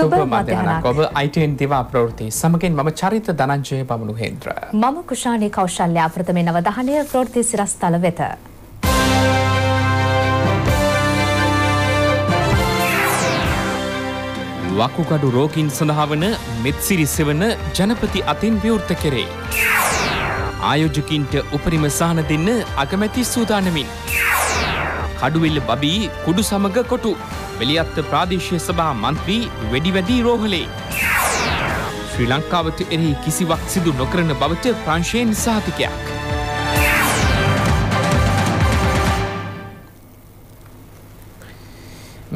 සුබ මධ්‍යහනක් ඔබ අයිටන් දිවා ප්‍රෘති සමගින් මම චරිත දනංජය පමණු හෙන්ද්‍ර. මම කුෂානය කෞශල්‍ය අප්‍රථමය නවදහනය ප්‍රෘති සිරස්ථල වෙත. වකුකඩු රෝගීන් සඳහාවන මෙත්සිරි සෙවන ජනපති අතින් ව්‍යවෘත කෙරේ. ආයෝජකින්ට උපරිම සහන දෙන්න අගමැති සූදානමින්. කඩුවෙල්ල බබී කුඩු සමඟ කොටු. වෙලියත්ත ප්‍රාදේශය සභා මන්ත්‍රී වැඩිවැදී රෝහලේ. ශ්‍රී ලංකාවට එරෙහි කිසිවක් සිදු නොකරන බවට ප්‍රංශයෙන් සාතිකයක්.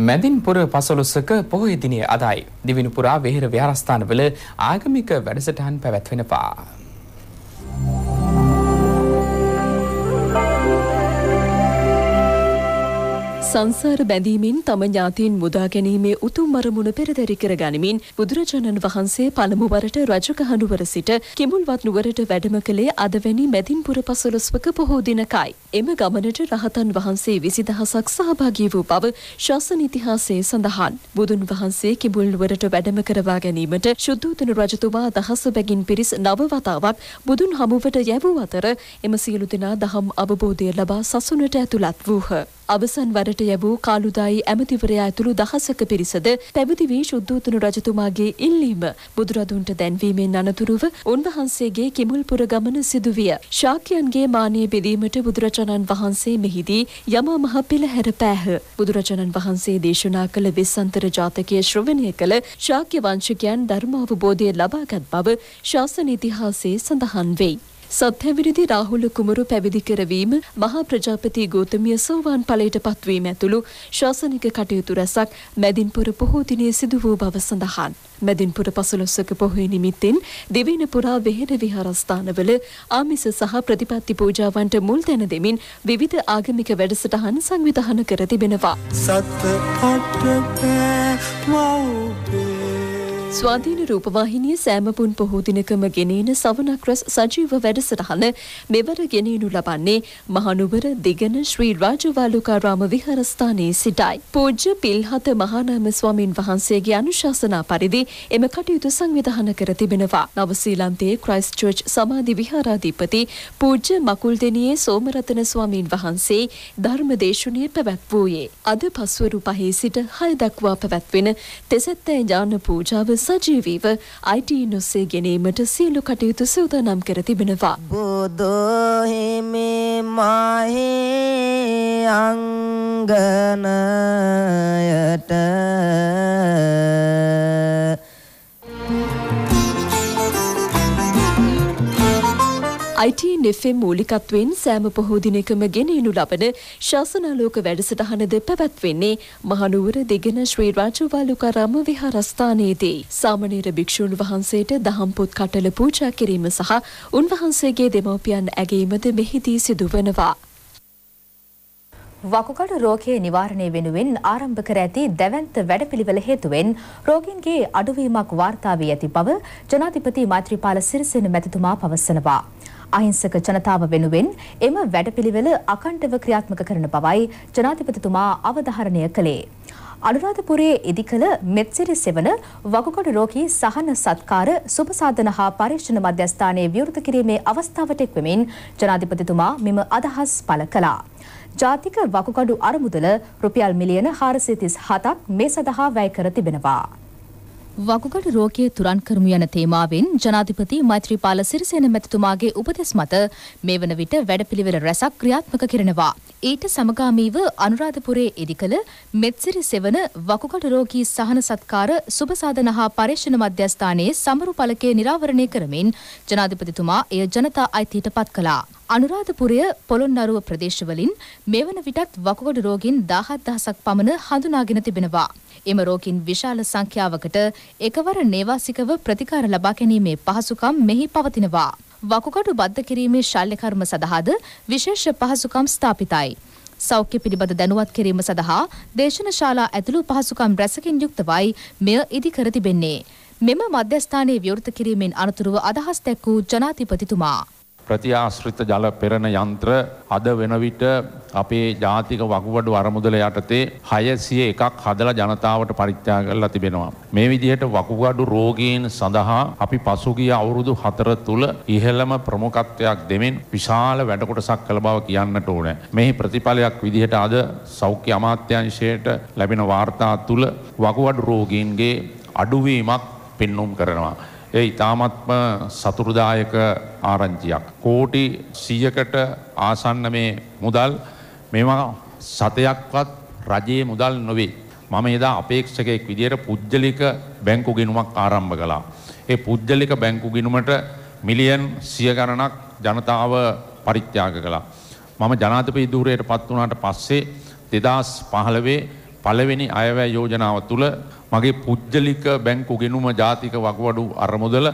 මැදින්පුර පසොලොස්සක පොහොහිදිනය අදයි. දිවිනිපුරා වෙහෙර ව්‍යාරස්ථානවල ආගමික වැඩසටහන් පැවැත්වෙනපා. සංසාර බැඳීමෙන් තම ඥාතීන් මුදා ගැනීමේ උතුම් අරමුණ පෙරදරි කර ගනිමින් බුදුරජාණන් වහන්සේ පළමු වරට රජකහනුවර සිට කිඹුල්වත් නුවරට වැඩම කළේ අදවැනි මැදින්පුර පසළොස්වක පොහෝ දිනකයි. එම ගමනට රහතන් වහන්සේ විසිදහසක් සහභාගී වූ බව ශාසන ඉතිහාසයේ සඳහන්. බුදුන් වහන්සේ කිඹුල් නුවරට වැඩම කරවා ගැනීමට ශුද්ධෝදන රජතුමා දහස බැගින් පිරිස් නව වතාවක් බුදුන් හමුවට යැවූ අතර එම සියලු දෙනා දහම් අවබෝධය ලබා සසුනට ඇතුළත් වූහ. අවසන් වරට යැවූ කාළුදායි ඇමතිවරයා ඇතුළු දහසක පිරිසද පැවිදි වී ශුද්ධෝතුණු රජතුමාගේ ඉල්ලීම බුදුරදුන්ට දැන්වීමෙන් අනතුරුව උන්වහන්සේගේ කිමුල්පුර ගමන සිදුවිය. ශාක්‍යයන්ගේ මානය බෙදීමට බුදුරජාණන් වහන්සේ මෙහිදී යමා මහ පෙළහැර පෑහ. බුදුරජාණන් වහන්සේ දේශනා කළ වෙස්සන්තර ජාතකය ශ්‍රවණය කළ ශාක්‍ය වංශිකයන් ධර්මාවබෝධය ලබාගත් බව ශාසන ඉතිහාසයේ සඳහන් වෙයි. සත්‍යවිරදි රාහුල කුමරු පැවිදි කරවීම මහා ප්‍රජාපති ගෞතමිය සෝවාන් ඵලයට පත්වීම ඇතුළු ශාසනික කටයුතු රැසක් මැදින්පුර පොහෝ දිනයේ සිදු වූ බව සඳහන්. මැදින්පුර පසළොස්වක පොහොය නිමිත්තෙන් දෙවින පුරා වෙහෙර විහාරස්ථානවල ආමිස සහ ප්‍රතිපත්ති පූජාවන්ට මුල් තැන දෙමින් විවිධ ආගමික වැඩසටහන් සංවිධාන කර තිබෙනවා. සත්පට්ඨ ස්වාධීන රූපවාහිනිය සෑමපුන් පොහෝ දිනකම ගෙනෙන සවනක් රැස් සජීව වැඩසටහන මෙවර ගෙනෙනු ලබන්නේ මහනුවර දිගන ශ්‍රී රාජවාලුකාරාම විහාරස්ථානයේ සිටයි. පූජ්‍ය පිල්හත මහානාම ස්වාමින් වහන්සේගේ අනුශාසනා පරිදි එම කටයුතු සංවිධාන කර තිබෙනවා. නව ශ්‍රීලන්තයේ ක්‍රයිස්ට් චර්ච් සමාධි විහාරාධිපති පූජ්‍ය මකුල්දෙනියේ සෝමරතන ස්වාමින් වහන්සේ ධර්ම දේශනය පැවැත්වූයේ. අද පස්වරු පහේ සිට හය දක්වා පැවැත්වෙන තෙසැත්තෑ ඥාන පූජාව සජීවීව අයිටීනුස්සේ ගැනීමට සියලු කටයුතු සූදානම් කර තිබෙනවා. බොදොහෙමේ මහේ අංගනයට ITN FM මූලිකත්වයෙන් සෑම පොහෝ දිනකම ගෙනෙනු ලබන ශාසනාලෝක වැඩසටහනද පැවැත්වෙන්නේ මහනුවර දෙගෙන ශ්‍රී රාජවාලුකාරාම විහාරස්ථානයේදී. සාමණේර භික්ෂූන් වහන්සේට දහම් පොත් කටල පූජා කිරීම සහ උන්වහන්සේගේ දෙමව්පියන් ඇගීමද මෙහිදී සිදුවනවා. වකුගඩු රෝගය නිවාරණය වෙනුවෙන් ආරම්භ කර ඇති දැවැන්ත වැඩපිළිවෙල හේතුවෙන් රෝගීන්ගේ අඩුවීමක් වාර්තා වී ඇති බව ජනාධිපති මෛත්‍රීපාල සිරිසේන මැතිතුමා පවසනවා. අහිංසක ජනතාව වෙනුවෙන් එම වැඩපිළිවෙල අකණ්ඩව ක්‍රියාත්මක කරන බවයි ජනාධිපතිතුමා අවධාරණය කළේ. අනුරාධපුරයේ ඉදිකළ මෙත්සිරි සෙවන වකුගඩු රෝගී සහන සත්කාර සුබසාධන හා පරීක්ෂණ මධ්‍යස්ථානයේ විවෘත කිරීමේ අවස්ථාවට එක්වමින් ජනාධිපතිතුමා මෙම අදහස් පළ කළා. ජාතික වකුගඩු අරමුදල රුපියල් මිලියන 437ක් මේ සඳහා වැය කර තිබෙනවා. වකුගඩු රෝගය තුරන් කරමු යන තේමාවෙන් ජනාධිපති මෛත්‍රීපාල සිරිසේන මැතිතුමාගේ උපදෙස් මත මේ වන විට වැඩපිළිවෙල රැසක් ක්‍රියාත්මක කරනවා. ඊට සමගාමීව අනුරාධපුරයේ ඉදිකළ මෙත්සිරි සෙවන වකුගඩු රෝගී සහන සත්කාර සුබසාධන හා පර්යේෂණ මධ්‍යස්ථානයේ සමරු පලකය නිරාවරණය කරමින් ජනාධිපතිතුමා එය ජනතා අයිතියට පත් කළා. අනුරාධපුරය පොළොන්නරුව ප්‍රදේශවලින් මෙවන විටත් වකුගඩු රෝගීන් 17000ක් පමණ හඳුනාගෙන තිබෙනවා. එම රෝගීන් විශාල සංඛ්‍යාවකට එකවර නේවාසිකව ප්‍රතිකාර ලබා ගැනීමේ පහසුකම් මෙහි පවතිනවා. වකුගඩු බද්ධ කිරීමේ ශල්‍යකර්ම සඳහාද විශේෂ පහසුකම් ස්ථාපිතයි. සෞඛ්‍ය පිළිබඳ දැනුවත් කිරීම සඳහා දේශන ශාලා ඇතුළු පහසුකම් රැසකින් යුක්තවයි මෙය ඉදි කර තිබෙන්නේ. මෙම මධ්‍යස්ථානයේ විවෘත කිරීමෙන් අනතුරුව අදහස් දැක් වූ ජනාධිපතිතුමා ප්‍රතිආශ්‍රිත ජල පෙරණ යන්ත්‍ර අද වෙන විට අපේ ජාතික වකුවඩු අරමුදල යටතේ හයසිය එකක් හදලා ජනතාවට පරිත්‍යාග කරලා තිබෙනවා. මේ විදිහට වකුගඩු රෝගීන් සඳහා අපි පසුගිය අවුරුදු හතර තුළ ඉහළම ප්‍රමුඛත්වයක් දෙමින් විශාල වැඩකොටසක් කළ බව කියන්නට ඕනෑ. මෙහි ප්‍රතිඵලයක් විදිහට අද සෞඛ්‍ය අමාත්‍යංශයට ලැබෙන වාර්තා තුළ වකුවඩු රෝගීන්ගේ අඩුවීමක් පෙන්නුම් කරනවා. ඒ ඉතාමත්ම සතුරුදායක ආරංචියක්. කෝටි සීයකට ආසන්න මේ මුදල් මෙවා සතයක්වත් රජයේ මුදල් නොවේ. මම එදා අපේක්ෂකයෙක් විදියට පුද්ගලික බැංකු ගෙනුමක් ආරම්භ කළා. ඒ පුද්ගලික බැංකු ගිනුමට මිලියන් සිය ගණනක් ජනතාව පරිත්‍යාග කළා. මම ජනාධපති ධූරයට පත් වුණාට පස්සේ දෙදස් පහළවේ පළවෙනි අයවැය යෝජනාව තුළ මගේ පුද්ගලික බැංකු ගෙනුම ජාතික වගවඩු අරමුදල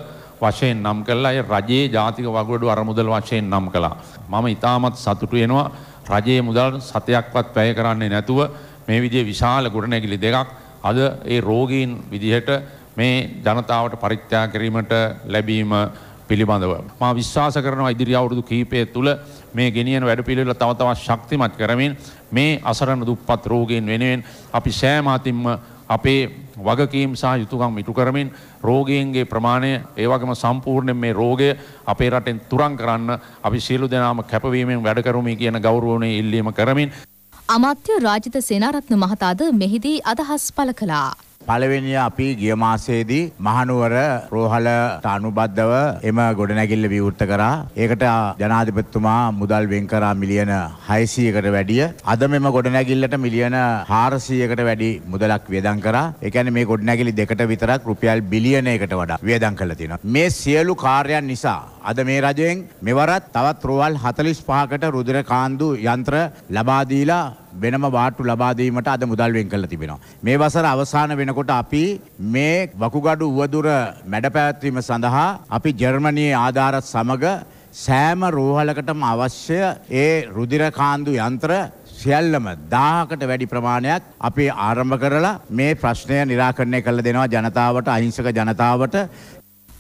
වශයෙන් නම් කළා ඒ රජයේ ජාතික වගවඩු අරමුදල වශයෙන් නම් කළා. මම ඉතාමත් සතුටු වෙනවා රජයේ මුදල් සතයක්වත් වැය කරන්නේ නැතුව මේ විදිහේ විශාල ගොඩනැගිලි දෙකක් අද ඒ රෝගීන් විදිහට මේ ජනතාවට පරිත්‍යාග කිරීමට ලැබීම පිළිබඳව. මා විශ්වාස කරනවා ඉදිරි අවුරුදු කීපය තුළ මේ ගෙනියන වැඩ පිළිවෙල තව තවත් ශක්තිමත් කරමින් මේ අසරණ දුප්පත් රෝගීන් වෙනුවෙන් අපි සෑමාතින්ම අපේ වගකීම් සහ යුතුකම් ඉටු කරමින් රෝගීන්ගේ ප්‍රමාණය ඒවගේම සම්පූර්ණයෙන් මේ රෝගය අපේ රටෙන් තුරන් කරන්න අපි සියලු දෙනාම කැපවීමෙන් වැඩකරුමි කියන ගෞරවණය ඉල්ලීම කරමින් අමාත්‍ය රාජිත සේනාරත්න මහතාද මෙහිදී අදහස් පළ කළා. පළවෙනිය අපි ගිය මාසයේදී මහනුවර රෝහලට අනුබද්ධව එම ගොඩනැගිල්ල විවෘත කරා. ඒකට ජනාධිපතිතුමා මුදල් වෙන් කරා මිලියන 600කට වැඩිය. අද මෙම ගොඩනැගිල්ලට මිලියන 400කට වැඩි මුදලක් වියදම් කරා. ඒ කියන්නේ මේ ගොඩනැගිලි දෙකට විතරක් රුපියල් බිලියන එකකට වඩා වියදම් කළා තියෙනවා. මේ සියලු කාර්යයන් නිසා අද මේ රජයෙන් මෙවරත් තවත් රෝවල් 45කට රුධිර කාන්දු යන්ත්‍ර ලබා දීලා වෙනම වාට්ටු ලබා දීමට අද මුදල් වෙන් කරලා තිබෙනවා. මේ වසර අවසාන වෙනකොට අපි මේ වකුගඩු උවදුර මැඩපැවැත්වීම සඳහා අපි ජර්මනියේ ආධාරත් සමග සෑම රෝහලකටම අවශ්‍ය ඒ රුධිර කාන්දු යන්ත්‍ර සියල්ලම දාහකට වැඩි ප්‍රමාණයක් අපි ආරම්භ කරලා මේ ප්‍රශ්නය නිරාකරණය කළ දෙනවා ජනතාවට අහිංසක ජනතාවට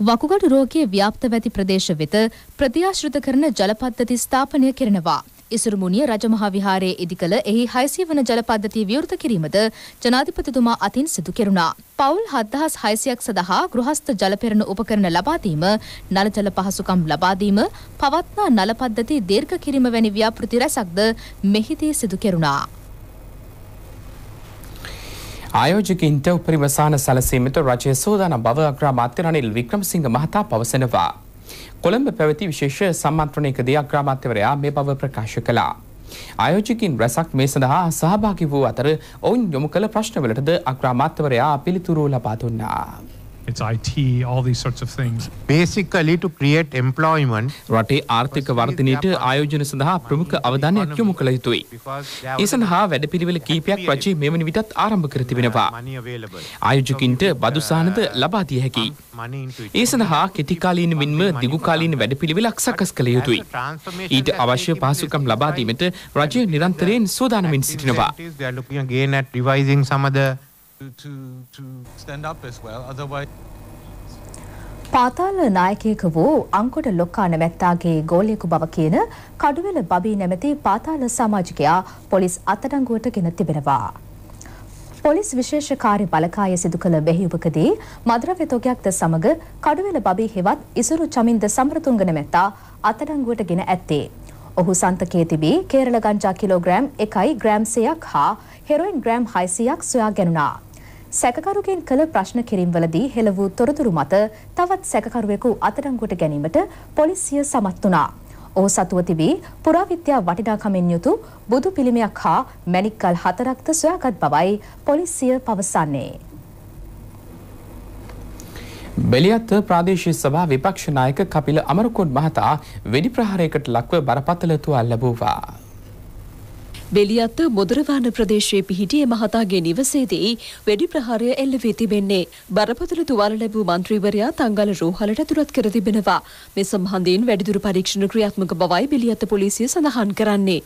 වකුගඩු රෝගයේ ව්‍යාප්ත වැති ප්‍රදේශ වෙත ප්‍රතිආශ්‍රිත කරන ජල පද්ධති ස්ථාපනය කරනවා. ඉසුරුමුණිය රජමහා විහාරයේ ඉදිකළ එහි 600 වන ජල පද්ධතිය විවෘත කිරීමද ජනාධිපතිතුමා අතින් සිදු කෙරුණා. පවුල් 7600ක් සඳහා ගෘහස්ත ජල පෙරණ උපකරණ ලබා දීම, නල ජල පහසුකම් ලබා දීම, පවත්නා නල පද්ධති දීර්ඝ කිරීම වැනි ව්‍යාපෘති රැසක්ද මෙහිදී සිදු කෙරුණා. ආයෝජකින්ට උපරිවසාන සැලසීමට රජය සූදාන බව අග්‍රාමාත්‍ය රනිල් වික්‍රමසිංහ මහතා පවසනවා. කොළඹ පැවති විශේෂ සම්මන්ත්‍රණයකදී අග්‍රාමාත්‍යවරයා මේ බව ප්‍රකාශ කළා. ආයෝජකින් රැසක් මේ සඳහා සහභාගි වූ අතර ඔවුන් යොමු කළ ප්‍රශ්නවලටද අග්‍රාමාත්‍යවරයා පිළිතුරු ලබා දුන්නා. it's IT, all these sorts of things. Basically to create employment. රටේ ආර්ථික වර්ධනයට ආයෝජන සඳහා ප්‍රමුඛ අවධානයක් යොමු කළ යුතුයි. ඒ සඳහා වැඩපිළිවෙල කිහිපයක් රජයේ මෙවැනි විටත් ආරම්භ කර තිබෙනවා. ආයෝජකින්ට බදු සහනද ලබා දිය හැකියි. ඒ සඳහා කෙටිකාලීන මෙන්ම දිගුකාලීන වැඩපිළිවෙලක් සකස් කළ යුතුයි. ඊට අවශ්‍ය පහසුකම් ලබා දීමට රජය නිරන්තරයෙන් සූදානමින් සිටිනවා. They are looking again at revising some of the පාතාල නායකයක වූ අංකොට ලොක්කා නැමැත්තාගේ ගෝලයෙකු බව කියන කඩුවෙල බබී නැමැති පාතාල සමාජිකයා පොලිස් අත්අඩංගුවට ගෙන තිබෙනවා. පොලිස් විශේෂ කාර්ය බලකාය සිදු කළ බැහිවකදී මද්‍රව්‍ය තොගයක්ද සමග කඩුවෙල බබී හෙවත් ඉසුරු චමින්ද සම්ප්‍රතුංග නැමැත්තා අත්අඩංගුවට ගෙන ඇත්තේ. ඔහු සන්තකයේ තිබී කේරළ ගංජා කිලෝග්‍රෑම් එකයි ග්‍රෑම් සයක් හා හෙරොයින් ග්‍රෑම් හයිසියක් සොයා ගැනුණා. සැකකරුගෙන් කළ ප්‍රශ්න කිරීම්වලදී හෙළ වූ තොරතුරු මත තවත් සැකකරුවෙකු අත්අඩංගුවට ගැනීමට පොලිසිය සමත් වුණා. ඔහු සතුව තිබී පුරාවිද්‍යා වටිනාකමින් යුතු බුදු පිළිමයක් හා මැණික්කල් හතරක්ද සොයාගත් බවයි පොලිසිය පවසන්නේ. බෙලියත්ත ප්‍රාදේශීය සභා විපක්ෂ නායක කපිල අමරකෝන් මහතා වෙඩි ප්‍රහාරයකට ලක්ව බරපතල තුවාල ලැබුවා. බෙලියත්ත මොදරවාන ප්‍රදේශයේ පිහිටිය මහතාගේ නිවසේදී වෙඩි ප්‍රහාරය එල්ල වී තිබෙන්නේ. බරපතල තුවාල ලැබූ මන්ත්‍රීවරයා තංගල රෝහලට ඇතුළත් කර තිබෙනවා. මේ සම්බන්ධයෙන් වැඩිදුර පරීක්ෂණ ක්‍රියාත්මක බවයි බෙලියත්ත පොලිසිය සඳහන් කරන්නේ.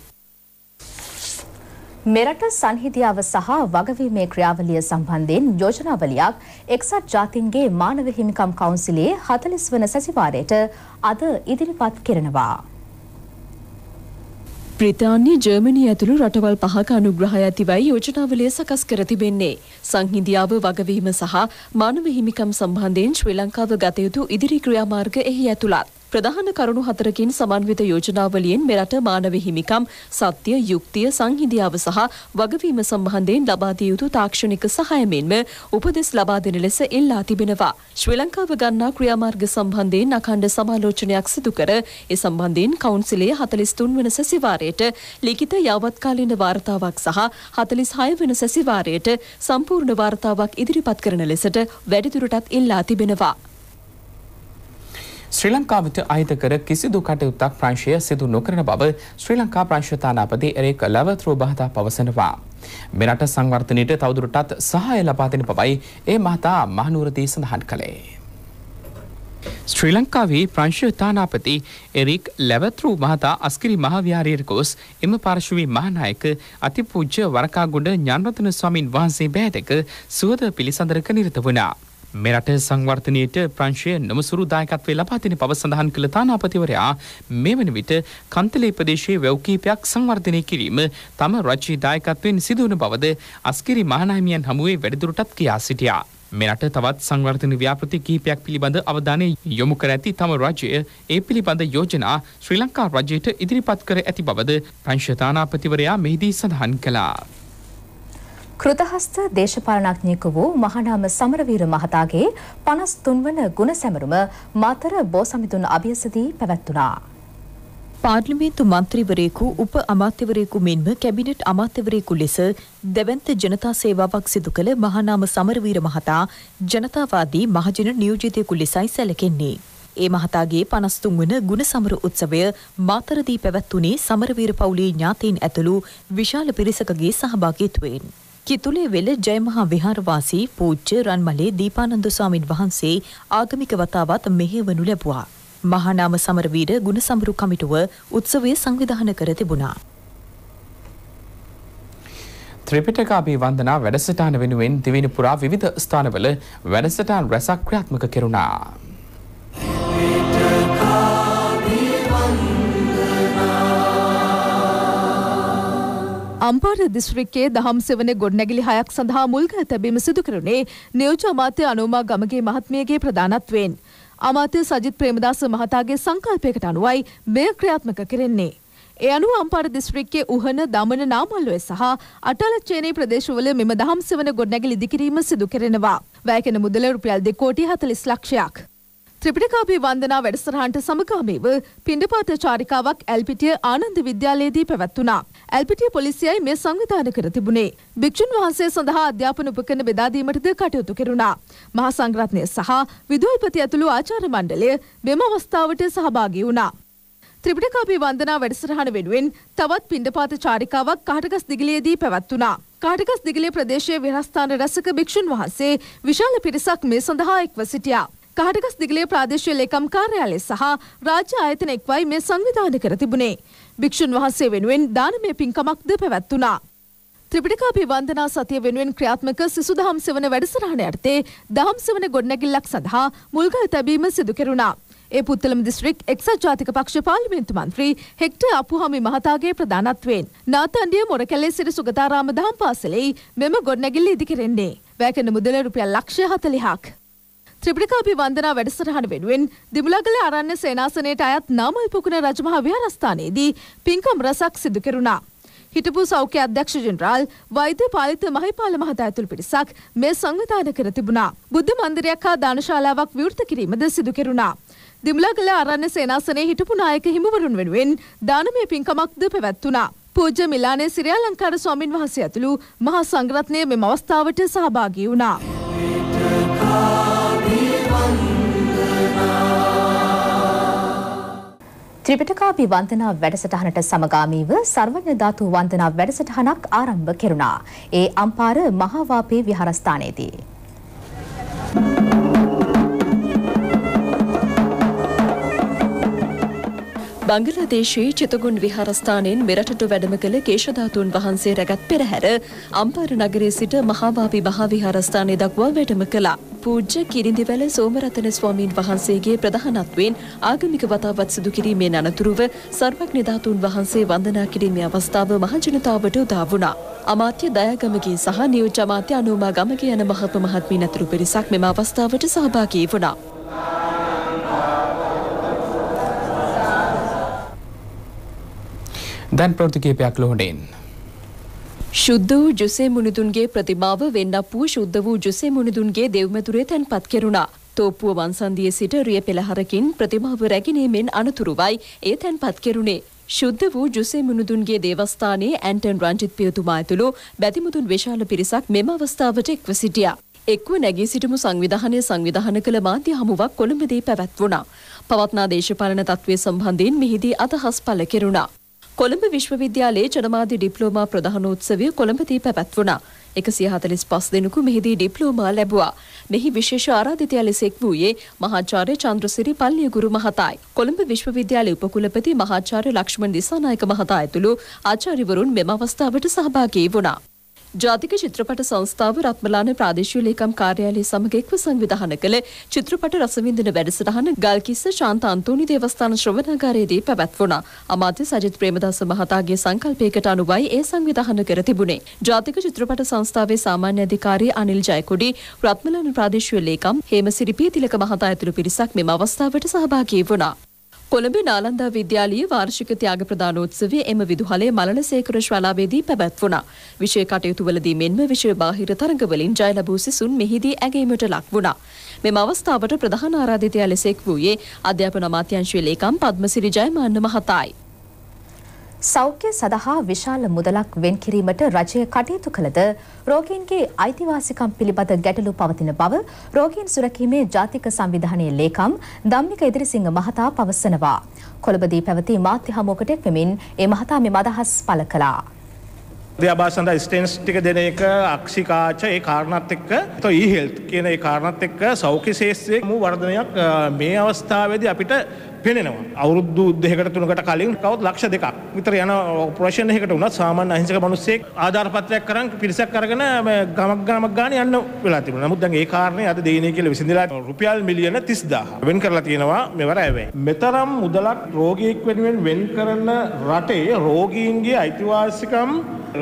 මෙරට සංහිතියාව සහ වගවීමේ ක්‍රියාවලිය සම්බන්ධයෙන් යෝජනාවලියක් එක්සත් ජාතීන්ගේ මානව හිමිකම් කවුන්සිලයේ 40 වන සැසිවාරයට අද ඉදිරිපත් කරනවා. ප්‍රතාන්‍ය ජර්මනී ඇතුළු රටවල් පහක අනුග්‍රහය ඇතිවයි යෝජනාවලය සකස් කර තිබෙන්නේ. සංහිදියාව වගවීම සහ මානව හිමිකම් සම්බන්ධයෙන් ශ්‍රී ලංකාව ගතයුතු ඉදිරි ක්‍රියාමාර්ග එහි ඇතුළත්. ප්‍රධාන කරුණු හතරකින් සමන්විත යෝජනාවලියෙන් මෙරට මානව හිමිකම්, සත්‍ය, යුක්තිය, සංහිඳියාව සහ වගවීම සම්බන්ධයෙන් ලබා දිය යුතු තාක්ෂණික සහාය මෙන්ම උපදෙස් ලබා දෙන ලෙස ඉල්ලා තිබෙනවා. ශ්‍රී ලංකාව ගන්නා ක්‍රියාමාර්ග සම්බන්ධයෙන් අඛණ්ඩ සමාලෝචනයක් සිදු කර ඒ සම්බන්ධයෙන් කවුන්සිලයේ 43 වන සැසිවාරයට ලිඛිත යාවත්කාලින වාර්තාවක් සහ 46 වන සැසිවාරයට සම්පූර්ණ වාර්තාවක් ඉදිරිපත් කරන ලෙසට වැඩිදුරටත් ඉල්ලා තිබෙනවා. ශ්‍රී ලංකාවට අහිතකර කිසිදු කටයුත්තක් ප්‍රංශය සිදු නොකරන බව ශ්‍රී ලංකා ප්‍රංශතානාපති එරෙක් ලවත්‍රෝ බහතා පවසනවා. මෙරට සංවර්ධනයට තවදුරටත් සහය ලබාදෙන පවයි ඒ මහතා මහනුවරදී සඳහන් කළේ. ශ්‍රී ලංකාවේ ප්‍රංශතානාපති එරික් ලැවත්‍රූ මහතා අස්කිරි මහාවිහාරයට ගොස් එම පාර්ශවී මහනායක අතිපූජ්‍ය වරකාගොඩ ඥානරතන ස්වාමින් වහන්සේ බෑදක සුවද පිළිසඳරක නිරත වනා. මෙරට සංවර්ධනයට ප්‍රංශය නොමසුරු දායකත්වය ලබා දෙන බව සඳහන් කළ තානාපතිවරයා මේ වන විට කන්තලේ ප්‍රදේශයේ වැව් කීපයක් සංවර්ධනය කිරීම තම රජයේ දායකත්වයෙන් සිදුවන බවද අස්කිරි මහනාහිමියන් හමුවේ වැඩිදුරටත් කියා සිටියා. මෙරට තවත් සංවර්ධන ව්‍යාපෘති කීපයක් පිළිබඳ අවධානය යොමු කර ඇති තම රජය ඒ පිළිබඳ යෝජනා ශ්‍රී ලංකා රජයට ඉදිරිපත් කර ඇති බවද ප්‍රංශ තානාපතිවරයා මෙහිදී සඳහන් කළා. කෘතහස්ත දේශපාලනඥයෙකු වූ මහනාම සමරවීර මහතාගේ 53 වන ගුණ සැමරුම මතර බෝසමිතුන් අභියසදී පැවැත්වුණා. පාර්ලිමේන්තු මන්ත්‍රීවරයෙකු උප අමාත්‍යවරයෙකු මෙන්ම කැබිනට් අමාත්‍යවරයෙකු ලෙස දැවන්ත ජනතා සේවාවක් සිදු කළ මහානාම සමරවීර මහතා ජනතාවාදී මහජන නියෝජිතයෙකු ලෙසයි සැලකෙන්නේ. ඒ මහතාගේ පනස්තුන් වන ගුණ සමර උත්සවය මාතරදී පැවැත්වුණේ සමරවීර පවුලේ ඥාතීන් ඇතුළු විශාල පිරිසකගේ සහභාගීත්වයෙන්. කිතුලේ වෙල ජයමහා විහාරවාසී පූජ්‍ය රන්මලේ දීපානන්ද ස්වාමින් වහන්සේ ආගමික වතාවත් මෙහෙවනු ලැබුවා. මහානාම සමරවීර ගුණසමරු කමිටුව උත්සවය සංවිධාන කර තිබුණා. ත්‍රිපිටකාභී වන්දනා වැඩසටාන වෙනුවෙන් දිවිනි පුරා විවිධ ස්ථානවල වැඩසටාන් රැසක් ක්‍රියාත්මක කෙරුණා. අම්පාර දිස්ත්‍රික්කයේ දහම් සෙවනේ ගොඩනැගිලි හයක් සඳහා මුල්ගල් තැබීම සිදු කරුණේ නියෝජ්‍ය අමාත්‍ය අනුමා ගමගේ මහත්මියගේ ප්‍රධානත්වයෙන්. අමාත්‍ය සජිත් ප්‍රේමදාස මහතාගේ සංකල්පයකට අනුවයි මෙය ක්‍රියාත්මක කෙරෙන්නේ. ඒ අනුව අම්පාර දිස්ත්‍රික්කයේ උහන දමන නාමල්ලුවේ සහ අටලච්චේනේ ප්‍රදේශවල මෙම දහම් සෙවන ගොඩනැගිලි ඉදිකිරීම සිදු කරනවා. වැයකෙන මුදල රුපියල් 2 කෝටි 40 ලක්ෂයක්. ත්‍රිපිටකාභි වන්දනා වැඩසටහනට සමගාමීව පිණ්ඩපාත චාරිකාවක් ඇල්පිටිය ආනන්ද විද්‍යාලයේදී පැවැත්වුණා. ඇල්පිටිය පොලිසියයි මේ සංවිධාන කර තිබුණේ. භික්ෂුන් වහන්සේ සඳහා අධ්‍යාපන උපකරණ බෙදා දීමටද කටයුතු කෙරුණා. මහා සංඝරත්නය සහ විදුහල්පති ඇතුළු ආචාර්ය මණ්ඩලය මෙම අවස්ථාවට සහභාගී වුණා. ත්‍රිපිටකාභි වන්දනා වැඩසටහන වෙනුවෙන් තවත් පිණ්ඩපාත චාරිකාවක් කහටගස් දිගලයේදී පැවැත්වුණා. කාටකස් දිගලේ ප්‍රදේශයේ විහාරස්ථාන රැසක භික්ෂුන් වහන්සේ විශාල පිරිසක් මේ සඳහා එක්ව සිටියා. කහටගස් දිගලේ ප්‍රාදේශීය ලේකම් කාර්යාලය සහ රාජ්‍ය ආයතන එක්වයි මේ සංවිධානය කර තිබුණේ. භික්ෂුන් වහන්සේ වෙනුවෙන් දානමය පින්කමක්ද පැවැත්වුණා. ත්‍රිපිටකාපි වන්දනා සතිය වෙනුවෙන් ක්‍රියාත්මක සිසු දහම් සෙවන වැඩසටහන යටතේ දහම් සෙවන ගොඩනැගිල්ලක් සඳහා මුල්ගල් තැබීම සිදු කෙරුණා. ඒ පුත්තලම දිස්ත්‍රික් එක්සත් ජාතික පක්ෂ පාර්ලිමේන්තු මන්ත්‍රී හෙක්ටර් අපුහමි මහතාගේ ප්‍රධානත්වයෙන් නාතන්ඩිය මොරකැලේ සිට සුගතාරාම දහම් පාසලේ මෙම ගොඩනැගිල්ල ඉදිකෙරෙන්නේ. වැයකන මුදල රුපියල් ලක්ෂ හතලිහක්. ත්‍රිපිටකාපි වන්දනා වැඩසටහන වෙනුවෙන් දිමුලගල අරන්න සේනාසනයට අයත් නාමල්පුකුණ රජමහා විහාරස්ථානයේදී පින්කම් රසක් සිදු කෙරුණා. හිටපු සෞඛ්‍ය අධ්‍යක්ෂ ජෙනරාල් වෛද්‍ය පාලිත මහිපාල මහතා ඇතුළු පිරිසක් මේ සංවිධානය කර තිබුණා. බුද්ධ මන්දිරයක් හා දානශාලාවක් විවෘත කිරීමද සිදු කෙරුණා. දිමුලාගල ආරණ්‍ය සේනාසනයේ හිටපු නායක හිමිවරුන් වෙනුවෙන් දානමය පින්කමක්ද පැවැත්වුණා. පූජ්‍ය මිලානේ සිරියාලංකාර ස්වාමින් වහන්සේ ඇතුළු මහා සංඝරත්නය මෙම අවස්ථාවට සහභාගී වුණා. ත්‍රිපිටකාභි වන්දනා වැඩසටහනට සමගාමීව සර්වඥ ධාතු වන්දනා වැඩසටහනක් ආරම්භ කෙරුණා. ඒ අම්පාර මහාවාපේ විහාරස්ථානයේදී. Thank you. බංගලාදේශයේ චිතගුන් විහාරස්ථානයෙන් මෙරටට වැඩම කළ කේශධාතුන් වහන්සේ රැගත් පෙරහැර අම්පාර නගරයේ සිට මහාවාපි මහාවිහාරස්ථානය දක්වා වැඩම කළා. පූජ්‍ය කිරිඳිවැල සෝමරතන ස්වාමීන් වහන්සේගේ ප්‍රධානත්වයෙන් ආගමික වතාවත් සිදු කිරීමෙන් අනතුරුව සර්වඥ ධාතුන් වහන්සේ වන්දනා කිරීමේ අවස්ථාව මහජනතාවට උදා වුණා. අමාත්‍ය දයාගමගේ සහ නියෝජ්‍ය අමාත්‍ය අනුමා ගමගේ යන මහප මහත්මීන් අතුරු පිරිසක් මෙම අවස්ථාවට සහභාගී වුණා. දැන් ප්‍රෘතිකේපයක් ලෝඩෙන්. ශුද්ධ වූ ජුසේ මුනිදුන්ගේ ප්‍රතිභාව වෙන්නපුූ ශුද්ධ වූ ජුසේ මුනිදුන්ගේ දෙව්මතුරේ තැන් පත් කෙරුණා. තෝප්පුුව වන්සන්දිය සිට රිය පෙළහරකින් ප්‍රතිභාව රැගෙනීමෙන් අනතුරුවයි ඒ තැන් පත් කෙරුණේ. ශුද්ධ වූ ජුසේ මුනිදුන්ගේ දේවස්ථානයේ ඇන්ටන් රංජිත් පියතුමා ඇතුළු බැතිමුතුන් විශාල පිරිසක් මෙම අවස්ථාවට එක්ව සිටියා. එක්ව නැගී සිටමු සංවිධානය සංවිධාන කළ මාධ්‍ය හමුවක් කොළඹදී පැවැත්වුණා. පවත්නා දේශපාලන තත්ත්වය සම්බන්ධයෙන් මෙහිදී අදහස් පල කෙරුණා. කොළඹ විශ්වවිද්‍යාලයේ ජනමාධ්‍ය ඩිප්ලෝමා ප්‍රධානෝත්සවය කොළඹදී පැවැත්වුණා. 145 දෙනෙකු මෙහිදී ඩිප්ලෝමා ලැබුවා. මෙහි විශේෂ ආරාධිතයා ලෙස එක් වූයේ මහාචාර්ය චන්ද්‍රසිරි පල්ලියගුරු මහතායි. කොළඹ විශ්වවිද්‍යාලයේ උපකුලපති මහාචාර්ය ලක්ෂ්මන් දිසානායක මහතා ඇතුළු ආචාර්යවරුන් මෙම අවස්ථාවට සහභාගී වුණා. ජාතික චිත්‍රපට සංස්ථාව රත්මලාන ප්‍රාදේශීය ලේකම් කාර්යාලය සමග එක්ව සංවිධාන කළ චිත්‍රපට රසවින්දන වැඩසටහන ගල්කිස්ස ශාන්ත අන්තෝනි දේවස්ථාන ශ්‍රවණාගාරයේදී පැවැත්වුණා. අමාත්‍ය සජිත් ප්‍රේමදාස මහතාගේ සංකල්පයකට අනුවයි ඒ සංවිධාන කර තිබුණේ. ජාතික චිත්‍රපට සංස්ථාවේ සාමාන්‍ය අධිකාරී අනිල් ජයකොඩි රත්මලාන ප්‍රාදේශීය ලේකම් හේමසිරි පීතිලක මහතා ඇතුළු පිරිසක් මෙම අවස්ථාවට සහභාගී වුණා. කොළඹ නාලන්දා විද්‍යාලයේ වාර්ෂික ත්‍යාග ප්‍රදානෝත්සවය එම විදුහලේ මලනසේකර ශාලාවේදී පැවැත්වුණා. විෂය කටයුතු වලදී මෙන්ම විෂය බාහිර තරඟවලින් ජය ලැබූ සිසුන් මෙහිදී ඇගීමට ලක් වුණා. මෙම අවස්ථාවට ප්‍රධාන ආරාධිතයා ලෙස එක් වූයේ අධ්‍යාපන අමාත්‍යංශයේ ලේකම් පද්මසිරි ජයමාන්න මහතායි. සෞඛ්‍ය සඳහා විශාල මුදලක් වෙන් කිරීමට රජය කටයුතු කළද රෝගීන්ගේ අයිතිවාසිකම් පිළිබඳ ගැටලු පවතින බව රෝගීන් සුරකීමේ ජාතික සංවිධානයේ ලේකම් ධම්මික ඉදිරිසිංහ මහතා පවසනවා. කොළඹදී පැවති මාධ්‍ය හමුවකට එක්වෙමින් ඒ මහතා මෙම අදහස් පළ කළා. අභාසඳ ස්ටේන්ස් ටික දෙන එක අක්ෂිකාච ඒ කාරණත් එක්ක තො ඊහෙල්ත් කියන ඒ කාරණත් එක්ක සෞඛ්‍ය ශේෂත්‍රය මූ වර්ධනයක් මේ අවස්ථාවද අපිට පෙනෙනවා අවුරුදු දෙකට තුනකට කලින් කවත් ලක්ෂ දෙකක් විතර යන ඔපරේෂන් එකකට වුණත් සාමාන්‍ය අහිංසක මිනිස්සෙක් ආධාර පත්‍රයක් කරන් පිරිසක් අරගෙන ගමක් ගමක් ගාන යන්න වෙලා තිබුණා. නමුත් දැන් ඒ කාරණේ අද දෙයිනේ කියලා විසඳලා රුපියල් මිලියන 30000 වෙන් කරලා තියෙනවා මෙවර ඇවැයි. මෙතරම් මුදලක් රෝගියෙක් වෙනුවෙන් වෙන් කරන රටේ රෝගීන්ගේ අයිතිවාසිකම්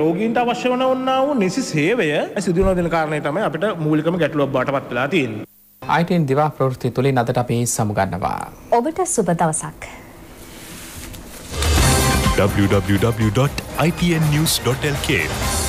රෝගීන්ට අවශ්‍ය වන ඔන්නා වූ නිසි සේවය සිදුවන දෙන කාරණේ තමයි අපිට මූලිකම ගැටලුවක් බාටපත් වෙලා තියෙන්නේ. අයිටන් දිවා ප්‍රෘති තුළින් අදට අපි සමුගන්නවා. ඔබට සුබ දවසක්. www.itnnews.lk